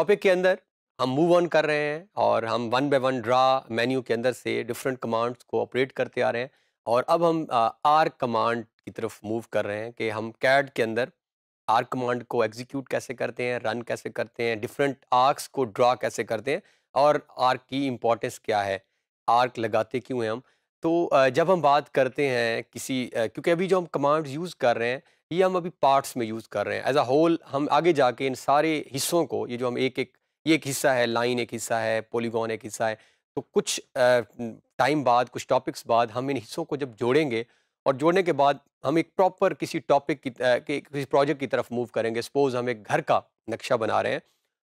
Topic के अंदर हम मूव ऑन कर रहे हैं और हम one by one draw menu के अंदर से डिफरेंट कमांड्स को ऑपरेट करते आ रहे हैं और अब हम आर कमांड की तरफ मूव कर रहे हैं कि हम कैड के अंदर आर कमांड को एग्जीक्यूट कैसे करते हैं रन कैसे करते हैं डिफरेंट आर्क्स को ड्रा कैसे करते हैं और आर्क की इम्पोर्टेंस क्या है आर्क लगाते क्यों हैं हम तो जब हम बात करते हैं किसी क्योंकि अभी जो हम कमांड्स यूज़ कर रहे हैं ये हम अभी पार्ट्स में यूज़ कर रहे हैं एज अ होल हम आगे जाके इन सारे हिस्सों को ये जो हम एक एक ये एक हिस्सा है लाइन एक हिस्सा है पोलीगॉन एक हिस्सा है तो कुछ टाइम बाद कुछ टॉपिक्स बाद हम इन हिस्सों को जब जोड़ेंगे और जोड़ने के बाद हम एक प्रॉपर किसी टॉपिक की किसी प्रोजेक्ट की तरफ मूव करेंगे सपोज हम एक घर का नक्शा बना रहे हैं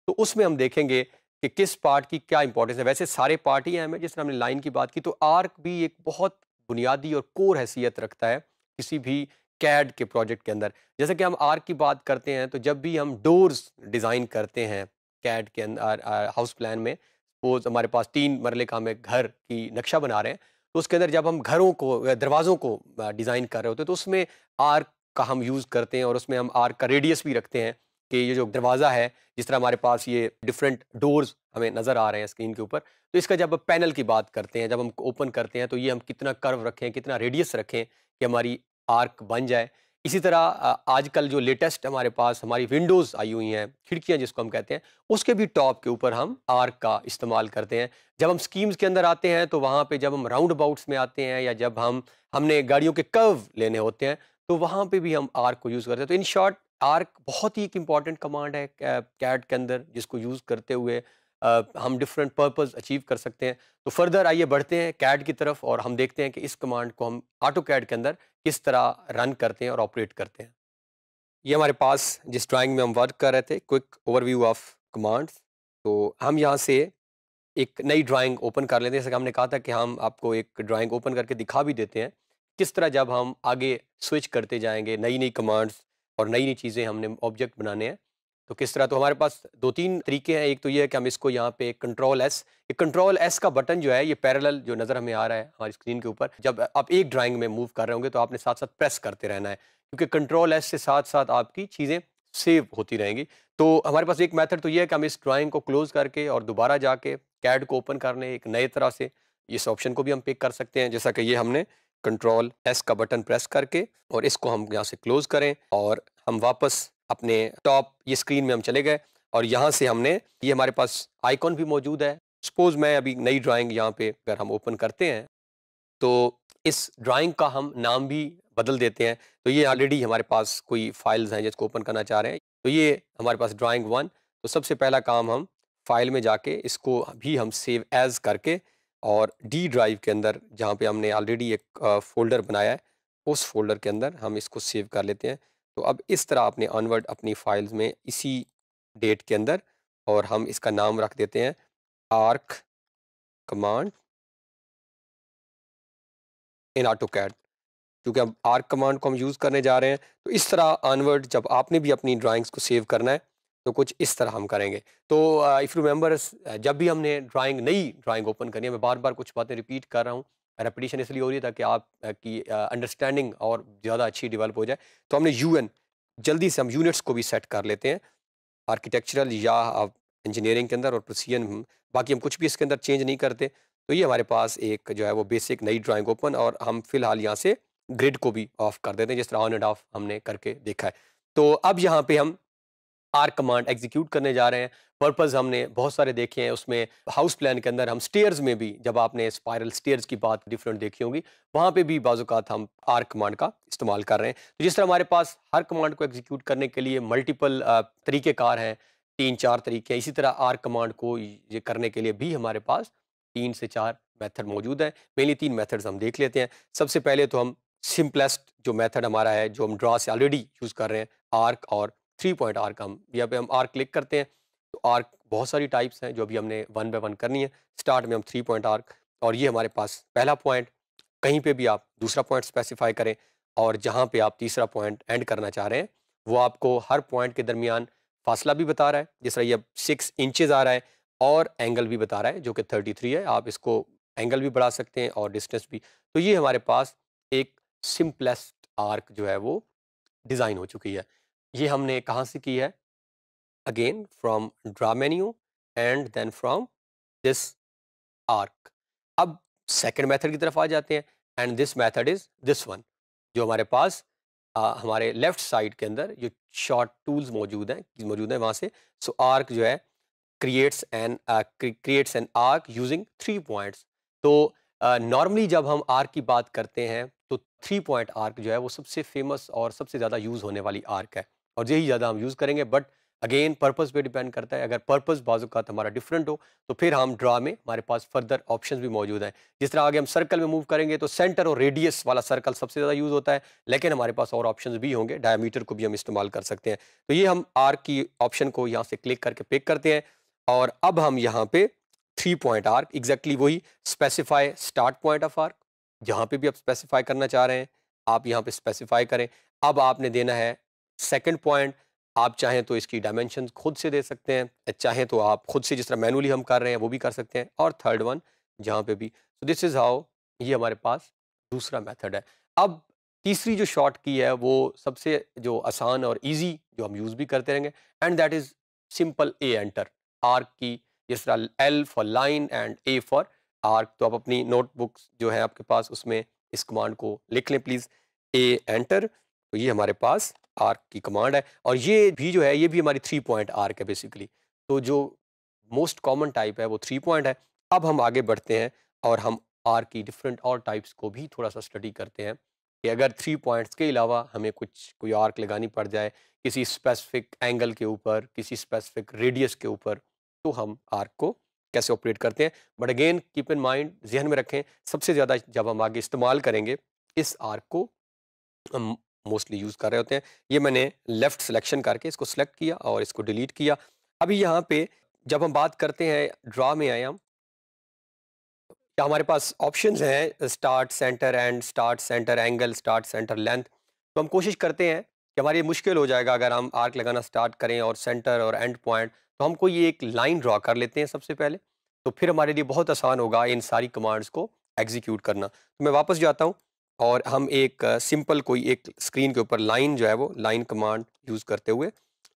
तो उसमें हम देखेंगे कि किस पार्ट की क्या इंपॉर्टेंस है वैसे सारे पार्ट ही हैं हमें जिस तरह हमने लाइन की बात की तो आर्क भी एक बहुत बुनियादी और कोर हैसियत रखता है किसी भी कैड के प्रोजेक्ट के अंदर जैसे कि हम आर की बात करते हैं तो जब भी हम डोर्स डिज़ाइन करते हैं कैड के अंदर हाउस प्लान में सपोज हमारे पास तीन मरले का हमें एक घर की नक्शा बना रहे हैं तो उसके अंदर जब हम घरों को दरवाज़ों को डिज़ाइन कर रहे होते हैं तो उसमें आर का हम यूज़ करते हैं और उसमें हम आर का रेडियस भी रखते हैं कि ये जो दरवाज़ा है जिस तरह हमारे पास ये डिफरेंट डोर्स हमें नज़र आ रहे हैं स्क्रीन के ऊपर तो इसका जब पैनल की बात करते हैं जब हम ओपन करते हैं तो ये हम कितना कर्व रखें कितना रेडियस रखें कि हमारी आर्क बन जाए इसी तरह आजकल जो लेटेस्ट हमारे पास हमारी विंडोज़ आई हुई हैं खिड़कियां जिसको हम कहते हैं उसके भी टॉप के ऊपर हम आर्क का इस्तेमाल करते हैं जब हम स्कीम्स के अंदर आते हैं तो वहाँ पे जब हम राउंड अबाउट्स में आते हैं या जब हम हमने गाड़ियों के कर्व लेने होते हैं तो वहाँ पे भी हम आर्क को यूज़ करते हैं तो इन शॉर्ट आर्क बहुत ही एक इम्पॉर्टेंट कमांड है कैट के अंदर जिसको यूज़ करते हुए हम डिफरेंट पर्पस अचीव कर सकते हैं तो फर्दर आइए बढ़ते हैं कैड की तरफ और हम देखते हैं कि इस कमांड को हम ऑटो कैड के अंदर किस तरह रन करते हैं और ऑपरेट करते हैं ये हमारे पास जिस ड्राइंग में हम वर्क कर रहे थे क्विक ओवरव्यू ऑफ कमांड्स तो हम यहाँ से एक नई ड्राइंग ओपन कर लेते हैं जैसे कि हमने कहा था कि हम आपको एक ड्राइंग ओपन करके दिखा भी देते हैं किस तरह जब हम आगे स्विच करते जाएंगे नई नई कमांड्स और नई नई चीज़ें हमने ऑब्जेक्ट बनाने हैं तो किस तरह तो हमारे पास दो तीन तरीके हैं एक तो ये है कि हम इसको यहाँ पे कंट्रोल एस ये कंट्रोल एस का बटन जो है ये पैरेलल जो नज़र हमें आ रहा है हमारी स्क्रीन के ऊपर जब आप एक ड्राइंग में मूव कर रहे होंगे तो आपने साथ साथ प्रेस करते रहना है क्योंकि कंट्रोल एस से साथ साथ आपकी चीज़ें सेव होती रहेंगी तो हमारे पास एक मैथड तो ये है कि हम इस ड्राइंग को क्लोज़ करके और दोबारा जाके कैड को ओपन करने एक नए तरह से इस ऑप्शन को भी हम पिक कर सकते हैं जैसा कि ये हमने कंट्रोल एस का बटन प्रेस करके और इसको हम यहाँ से क्लोज़ करें और हम वापस अपने टॉप ये स्क्रीन में हम चले गए और यहाँ से हमने ये हमारे पास आइकॉन भी मौजूद है सपोज मैं अभी नई ड्राइंग यहाँ पे अगर हम ओपन करते हैं तो इस ड्राइंग का हम नाम भी बदल देते हैं तो ये ऑलरेडी हमारे पास कोई फाइल्स हैं जिसको ओपन करना चाह रहे हैं तो ये हमारे पास ड्राइंग वन तो सबसे पहला काम हम फाइल में जाके इसको भी हम सेव एज़ करके और डी ड्राइव के अंदर जहाँ पे हमने ऑलरेडी एक फोल्डर बनाया है उस फोल्डर के अंदर हम इसको सेव कर लेते हैं तो अब इस तरह आपने ऑनवर्ड अपनी फाइल्स में इसी डेट के अंदर और हम इसका नाम रख देते हैं arc command in AutoCAD क्योंकि अब आर्क कमांड को हम यूज़ करने जा रहे हैं तो इस तरह ऑनवर्ड जब आपने भी अपनी ड्राइंग्स को सेव करना है तो कुछ इस तरह हम करेंगे तो इफ़ uh, रिमेंबर uh, जब भी हमने ड्राइंग नई ड्राइंग ओपन करनी है मैं बार बार कुछ बातें रिपीट कर रहा हूँ रेपटिशन इसलिए हो रही है ताकि आपकी अंडरस्टैंडिंग और ज़्यादा अच्छी डिवेलप हो जाए तो हमने यू जल्दी से हम यूनिट्स को भी सेट कर लेते हैं आर्किटेक्चरल या इंजीनियरिंग के अंदर और प्रोसीजन हम्म, बाकी हम कुछ भी इसके अंदर चेंज नहीं करते तो ये हमारे पास एक जो है वो बेसिक नई ड्राइंग ओपन और हम फिलहाल यहाँ से ग्रिड को भी ऑफ कर देते हैं जिस तरह ऑन एंड ऑफ हमने करके देखा है तो अब यहाँ पे हम आर कमांड एग्जीक्यूट करने जा रहे हैं पर्पज़ हमने बहुत सारे देखे हैं उसमें हाउस प्लान के अंदर हम स्टेयर्स में भी जब आपने स्पायरल स्टेयर्स की बात डिफरेंट देखी होगी वहाँ पे भी बाजुकात हम आर कमांड का इस्तेमाल कर रहे हैं तो जिस तरह हमारे पास हर कमांड को एग्जीक्यूट करने के लिए मल्टीपल तरीक़ेकार हैं तीन चार तरीके हैं इसी तरह आर कमांड को ये करने के लिए भी हमारे पास तीन से चार मेथड मौजूद हैं मेनली तीन मैथड्स हम देख लेते हैं सबसे पहले तो हम सिंपलेस्ट जो मेथड हमारा है जो हम ड्रा से ऑलरेडी यूज़ कर रहे हैं आर्क और थ्री पॉइंट आर्क हम यहाँ पे हम आर्क क्लिक करते हैं तो आर्क बहुत सारी टाइप्स हैं जो अभी हमने वन बाय वन करनी है स्टार्ट में हम थ्री पॉइंट आर्क और ये हमारे पास पहला पॉइंट कहीं पे भी आप दूसरा पॉइंट स्पेसिफाई करें और जहाँ पे आप तीसरा पॉइंट एंड करना चाह रहे हैं वो आपको हर पॉइंट के दरमियान फासला भी बता रहा है जिस तरह ये अब सिक्स इंचज़ आ रहा है और एंगल भी बता रहा है जो कि थर्टी थ्री है आप इसको एंगल भी बढ़ा सकते हैं और डिस्टेंस भी तो ये हमारे पास एक सिंपलेस्ट आर्क जो है वो डिज़ाइन हो चुकी है ये हमने कहाँ से की है again from draw menu and then from this arc. ab second method ki taraf aa jate hain and this method is this one jo hamare paas hamare left side ke andar jo short tools maujood hain हैं maujood हैं wahan se so so, arc जो है creates an creates an arc using three points to normally uh, जब हम arc की बात करते हैं तो थ्री पॉइंट आर्क जो है वो सबसे फेमस और सबसे ज़्यादा यूज़ होने वाली आर्क है और यही ज़्यादा हम यूज़ करेंगे बट अगेन पर्पस पे डिपेंड करता है अगर पर्पस बाजूकात हमारा डिफरेंट हो तो फिर हम ड्रा में हमारे पास फर्दर ऑप्शंस भी मौजूद हैं जिस तरह आगे हम सर्कल में मूव करेंगे तो सेंटर और रेडियस वाला सर्कल सबसे ज़्यादा यूज़ होता है लेकिन हमारे पास और ऑप्शंस भी होंगे डायमीटर को भी हम इस्तेमाल कर सकते हैं तो ये हम आर की ऑप्शन को यहाँ से क्लिक करके पिक करते हैं और अब हम यहाँ पे थ्री पॉइंट आर्क एग्जैक्टली वही specify start point of arc जहाँ पे भी आप स्पेसिफाई करना चाह रहे हैं आप यहाँ पे स्पेसिफाई करें अब आपने देना है सेकेंड पॉइंट आप चाहें तो इसकी डायमेंशन खुद से दे सकते हैं चाहें तो आप खुद से जिस तरह मैनुअली हम कर रहे हैं वो भी कर सकते हैं और थर्ड वन जहाँ पे भी सो दिस इज़ हाउ ये हमारे पास दूसरा मेथड है अब तीसरी जो शॉर्ट की है वो सबसे जो आसान और इजी जो हम यूज़ भी करते रहेंगे and that is simple A enter arc की जिस तरह L for line and A for arc तो आप अपनी नोटबुक्स जो है आपके पास उसमें इस कमांड को लिख लें प्लीज़ ए एंटर तो ये हमारे पास आर्क की कमांड है और ये भी जो है ये भी हमारी थ्री पॉइंट आर्क है बेसिकली तो जो मोस्ट कॉमन टाइप है वो थ्री पॉइंट है अब हम आगे बढ़ते हैं और हम आर्क की डिफरेंट और टाइप्स को भी थोड़ा सा स्टडी करते हैं कि अगर थ्री पॉइंट्स के अलावा हमें कुछ कोई आर्क लगानी पड़ जाए किसी स्पेसिफिक एंगल के ऊपर किसी स्पेसिफिक रेडियस के ऊपर तो हम आर्क को कैसे ऑपरेट करते हैं but again keep in mind जहन में रखें सबसे ज़्यादा जब हम आगे इस्तेमाल करेंगे इस आर्क को मोस्टली यूज़ कर रहे होते हैं ये मैंने लेफ़्ट सिलेक्शन करके इसको सिलेक्ट किया और इसको डिलीट किया अभी यहाँ पे जब हम बात करते हैं ड्रा में आए हम तो हमारे पास ऑप्शंस हैं start centre and start centre angle start centre length तो हम कोशिश करते हैं कि हमारे मुश्किल हो जाएगा अगर हम आर्क लगाना स्टार्ट करें और सेंटर और एंड पॉइंट तो हमको ये एक लाइन ड्रा कर लेते हैं सबसे पहले तो फिर हमारे लिए बहुत आसान होगा इन सारी कमांड्स को एग्जीक्यूट करना तो मैं वापस जाता हूँ और हम एक सिंपल कोई एक स्क्रीन के ऊपर लाइन जो है वो लाइन कमांड यूज़ करते हुए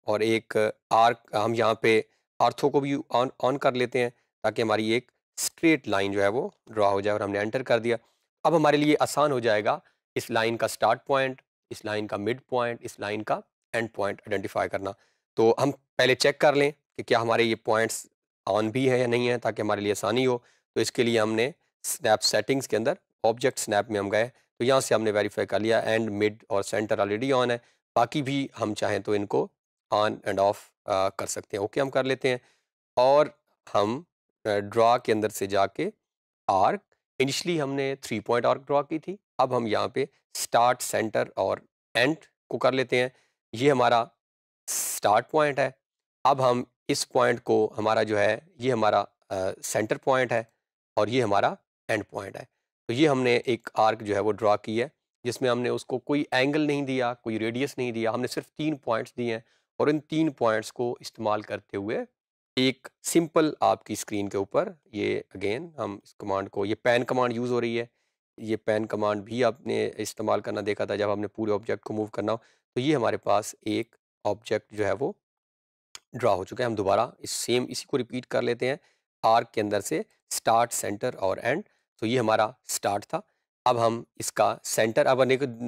और एक आर्क हम यहाँ पे आर्थो को भी ऑन ऑन कर लेते हैं ताकि हमारी एक स्ट्रेट लाइन जो है वो ड्रा हो जाए और हमने एंटर कर दिया अब हमारे लिए आसान हो जाएगा इस लाइन का स्टार्ट पॉइंट इस लाइन का मिड पॉइंट इस लाइन का एंड पॉइंट आइडेंटिफाई करना तो हम पहले चेक कर लें कि क्या हमारे ये पॉइंट्स ऑन भी है या नहीं है ताकि हमारे लिए आसानी हो तो इसके लिए हमने स्नैप सेटिंग्स के अंदर ऑब्जेक्ट स्नैप में हम गए तो यहाँ से हमने वेरीफाई कर लिया एंड मिड और सेंटर ऑलरेडी ऑन है बाकी भी हम चाहें तो इनको ऑन एंड ऑफ कर सकते हैं ओके हम कर लेते हैं और हम ड्रा के अंदर से जाके आर्क इनिशली हमने थ्री पॉइंट आर्क ड्रा की थी अब हम यहाँ पे स्टार्ट सेंटर और एंड को कर लेते हैं ये हमारा स्टार्ट पॉइंट है अब हम इस पॉइंट को हमारा जो है ये हमारा सेंटर uh, पॉइंट है और ये हमारा एंड पॉइंट है तो ये हमने एक आर्क जो है वो ड्रा की है जिसमें हमने उसको कोई एंगल नहीं दिया कोई रेडियस नहीं दिया हमने सिर्फ तीन पॉइंट्स दिए हैं और इन तीन पॉइंट्स को इस्तेमाल करते हुए एक सिंपल आपकी स्क्रीन के ऊपर ये अगेन हम इस कमांड को ये पैन कमांड यूज़ हो रही है ये पैन कमांड भी आपने इस्तेमाल करना देखा था जब हमने पूरे ऑब्जेक्ट को मूव करना हो तो ये हमारे पास एक ऑब्जेक्ट जो है वो ड्रा हो चुका है हम दोबारा इस सेम इसी को रिपीट कर लेते हैं आर्क के अंदर से स्टार्ट सेंटर और एंड तो ये हमारा स्टार्ट था अब हम इसका सेंटर अब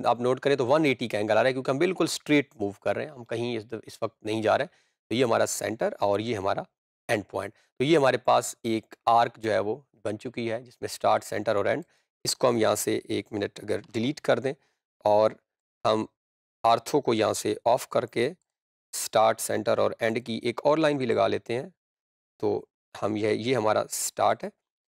आप नोट करें तो 180 का एंगल आ रहा है क्योंकि हम बिल्कुल स्ट्रेट मूव कर रहे हैं हम कहीं इस, इस वक्त नहीं जा रहे हैं तो ये हमारा सेंटर और ये हमारा एंड पॉइंट तो ये हमारे पास एक आर्क जो है वो बन चुकी है जिसमें स्टार्ट सेंटर और एंड इसको हम यहाँ से एक मिनट अगर डिलीट कर दें और हम आर्थो को यहाँ से ऑफ करके स्टार्ट सेंटर और एंड की एक और लाइन भी लगा लेते हैं तो हम यह ये हमारा स्टार्ट है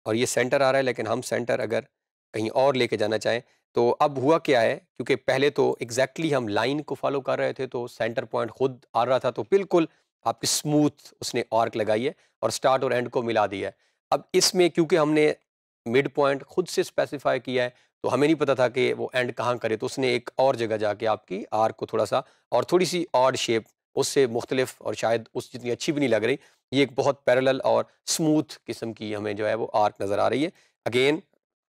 और ये सेंटर आ रहा है लेकिन हम सेंटर अगर कहीं और लेके जाना चाहें तो अब हुआ क्या है क्योंकि पहले तो एग्जैक्टली exactly हम लाइन को फॉलो कर रहे थे तो सेंटर पॉइंट खुद आ रहा था तो बिल्कुल आपकी स्मूथ उसने आर्क लगाई है और स्टार्ट और एंड को मिला दिया है अब इसमें क्योंकि हमने मिड पॉइंट खुद से स्पेसिफाई किया है तो हमें नहीं पता था कि वो एंड कहाँ करे तो उसने एक और जगह जाके आपकी आर्क को थोड़ा सा और थोड़ी सी ऑड शेप उससे मुख्तलिफ और शायद उस जितनी अच्छी भी नहीं लग रही ये एक बहुत पैरल और स्मूथ किस्म की हमें जो है वो आर्क नज़र आ रही है अगेन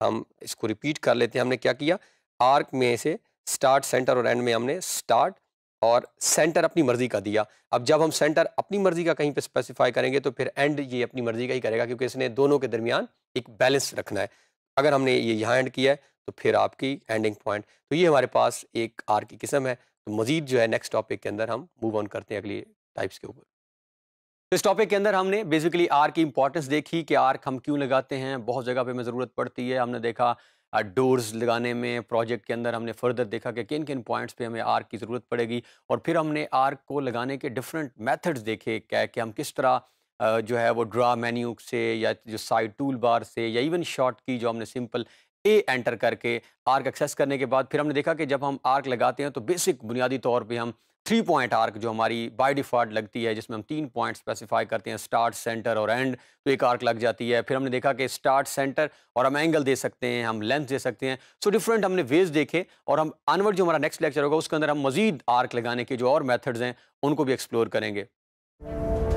हम इसको रिपीट कर लेते हैं हमने क्या किया आर्क में से स्टार्ट सेंटर और एंड में हमने स्टार्ट और सेंटर अपनी मर्ज़ी का दिया अब जब हम सेंटर अपनी मर्ज़ी का कहीं पे स्पेसिफाई करेंगे तो फिर एंड ये अपनी मर्ज़ी का ही करेगा क्योंकि इसने दोनों के दरमियान एक बैलेंस रखना है अगर हमने ये यहाँ एंड किया है तो फिर आपकी एंडिंग पॉइंट तो ये हमारे पास एक आर्क की किस्म है तो मज़ीद जो है नेक्स्ट टॉपिक के अंदर हम मूव ऑन करते हैं अगली टाइप्स के ऊपर तो इस टॉपिक के अंदर हमने बेसिकली आर्क की इंपॉर्टेंस देखी कि आर्क हम क्यों लगाते हैं बहुत जगह पे हमें ज़रूरत पड़ती है हमने देखा डोर्स लगाने में प्रोजेक्ट के अंदर हमने फर्दर देखा कि किन किन पॉइंट्स पे हमें आर्क की ज़रूरत पड़ेगी और फिर हमने आर्क को लगाने के डिफरेंट मेथड्स देखे क्या कि हम किस तरह जो है वो ड्रा मेन्यू से या जो साइड टूल बार से या इवन शॉर्ट की जो हमने सिंपल ए एंटर करके आर्क एक्सेस करने के बाद फिर हमने देखा कि जब हम आर्क लगाते हैं तो बेसिक बुनियादी तौर पे हम थ्री पॉइंट आर्क जो हमारी बाय डिफ़ॉल्ट लगती है जिसमें हम तीन पॉइंट स्पेसिफाई करते हैं स्टार्ट सेंटर और एंड तो एक आर्क लग जाती है फिर हमने देखा कि स्टार्ट सेंटर और हम एंगल दे सकते हैं हम लेंथ दे सकते हैं सो so डिफरेंट हमने वेज देखे और हम आनवर्ड जो हमारा नेक्स्ट लेक्चर होगा उसके अंदर हम मजीद आर्क लगाने के जो और मैथड्स हैं उनको भी एक्सप्लोर करेंगे